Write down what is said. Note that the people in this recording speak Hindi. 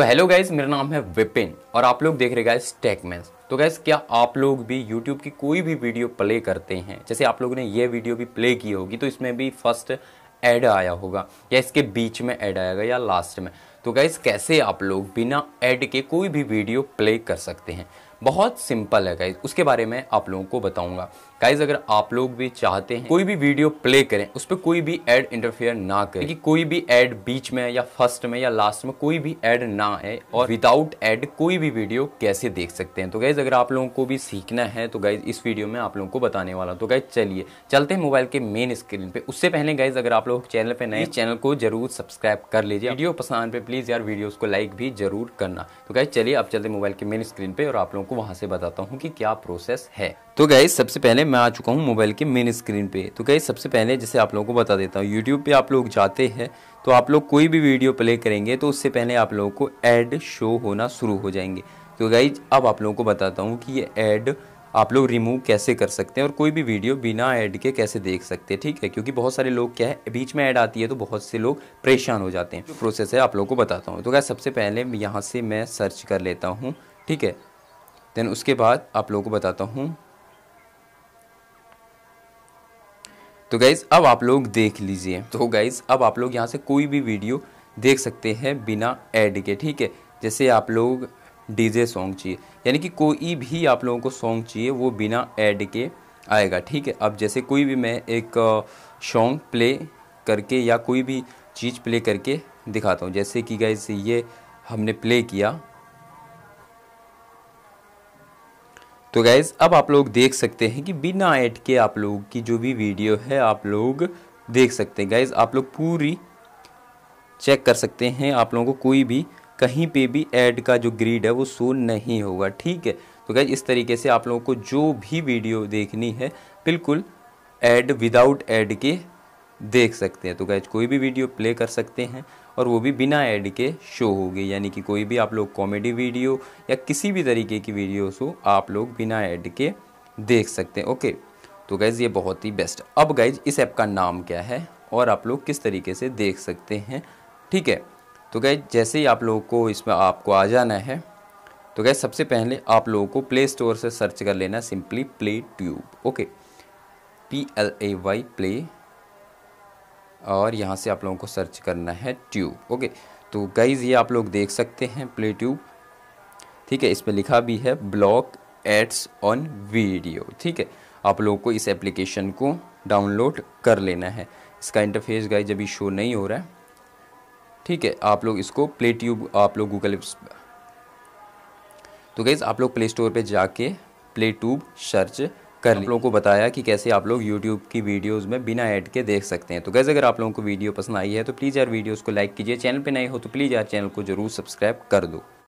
तो हेलो गाइज मेरा नाम है विपिन और आप लोग देख रहे गाइज टेकमेंस तो गैस क्या आप लोग भी YouTube की कोई भी वीडियो प्ले करते हैं जैसे आप लोगों ने ये वीडियो भी प्ले की होगी तो इसमें भी फर्स्ट ऐड आया होगा या इसके बीच में ऐड आएगा या लास्ट में तो गाइज़ कैसे आप लोग बिना ऐड के कोई भी वीडियो प्ले कर सकते हैं बहुत सिंपल है गाइज उसके बारे में आप लोगों को बताऊंगा गाइज अगर आप लोग भी चाहते हैं कोई भी वीडियो प्ले करें उस पर कोई भी ऐड इंटरफेयर ना करें कि कोई भी ऐड बीच में या फर्स्ट में या लास्ट में कोई भी ऐड ना आए और विदाउट ऐड कोई भी वीडियो कैसे देख सकते हैं तो गाइज अगर आप लोगों को भी सीखना है तो गाइज इस वीडियो में आप लोगों को बताने वाला तो गाइज चलिए चलते हैं मोबाइल के मेन स्क्रीन पे उससे पहले गाइज अगर आप लोग चैनल पर नए चैनल को जरूर सब्सक्राइब कर लीजिए वीडियो पसंद पे प्लीज़ यार वीडियोस को लाइक भी जरूर करना तो गाइज चलिए अब चलते मोबाइल के मेन स्क्रीन पे और आप लोगों को वहाँ से बताता हूँ कि क्या प्रोसेस है तो गाइज सबसे पहले मैं आ चुका हूँ मोबाइल के मेन स्क्रीन पे तो गाइज सबसे पहले जैसे आप लोगों को बता देता हूँ यूट्यूब पे आप लोग जाते हैं तो आप लोग कोई भी वीडियो प्ले करेंगे तो उससे पहले आप लोगों को एड शो होना शुरू हो जाएंगे तो गाइज अब आप लोगों को बताता हूँ कि ये एड आप लोग रिमूव कैसे कर सकते हैं और कोई भी वीडियो बिना ऐड के कैसे देख सकते हैं ठीक है क्योंकि बहुत सारे लोग क्या है बीच में ऐड आती है तो बहुत से लोग परेशान हो जाते हैं जो प्रोसेस है आप लोग को बताता हूँ तो क्या सबसे पहले यहाँ से मैं सर्च कर लेता हूँ ठीक है देन उसके बाद आप लोगों को बताता हूँ तो गाइज़ अब आप लोग देख लीजिए तो गाइज़ अब आप लोग यहाँ से कोई भी वीडियो देख सकते हैं बिना ऐड के ठीक है जैसे आप लोग डीजे सॉन्ग चाहिए यानी कि कोई भी आप लोगों को सॉन्ग चाहिए वो बिना ऐड के आएगा ठीक है अब जैसे कोई भी मैं एक सॉन्ग प्ले करके या कोई भी चीज़ प्ले करके दिखाता हूँ जैसे कि गाइज ये हमने प्ले किया तो गाइज़ अब आप लोग देख सकते हैं कि बिना ऐड के आप लोग की जो भी वीडियो है आप लोग देख सकते हैं गाइज़ आप लोग पूरी चेक कर सकते हैं आप लोगों को कोई भी कहीं पे भी ऐड का जो ग्रीड है वो शो नहीं होगा ठीक है तो गैज इस तरीके से आप लोगों को जो भी वीडियो देखनी है बिल्कुल ऐड विदाउट ऐड के देख सकते हैं तो गैज कोई भी वीडियो प्ले कर सकते हैं और वो भी बिना ऐड के शो होगी यानी कि कोई भी आप लोग कॉमेडी वीडियो या किसी भी तरीके की वीडियोस हो आप लोग बिना ऐड के देख सकते हैं ओके तो गैज़ ये बहुत ही बेस्ट अब गैज इस ऐप का नाम क्या है और आप लोग किस तरीके से देख सकते हैं ठीक है तो गए जैसे ही आप लोगों को इसमें आपको आ जाना है तो गए सबसे पहले आप लोगों को प्ले स्टोर से सर्च कर लेना simply play tube okay P L A Y play और यहाँ से आप लोगों को सर्च करना है ट्यूब ओके तो गाइज़ ये आप लोग देख सकते हैं प्ले ट्यूब ठीक है इसमें लिखा भी है ब्लॉक एड्स ऑन वीडियो ठीक है आप लोगों को इस एप्लीकेशन को डाउनलोड कर लेना है इसका इंटरफेस गाइज अभी शो नहीं हो रहा है ठीक है आप लोग इसको प्ले ट्यूब आप लोग गूगल तो गैस आप लोग प्ले स्टोर पर जाके प्ले ट्यूब सर्च कर हाँ। आप लोगों को बताया कि कैसे आप लोग YouTube की वीडियोस में बिना ऐड के देख सकते हैं तो गैज़ अगर आप लोगों को वीडियो पसंद आई है तो प्लीज़ यार वीडियोस को लाइक कीजिए चैनल पे नए हो तो प्लीज़ यार चैनल को जरूर सब्सक्राइब कर दो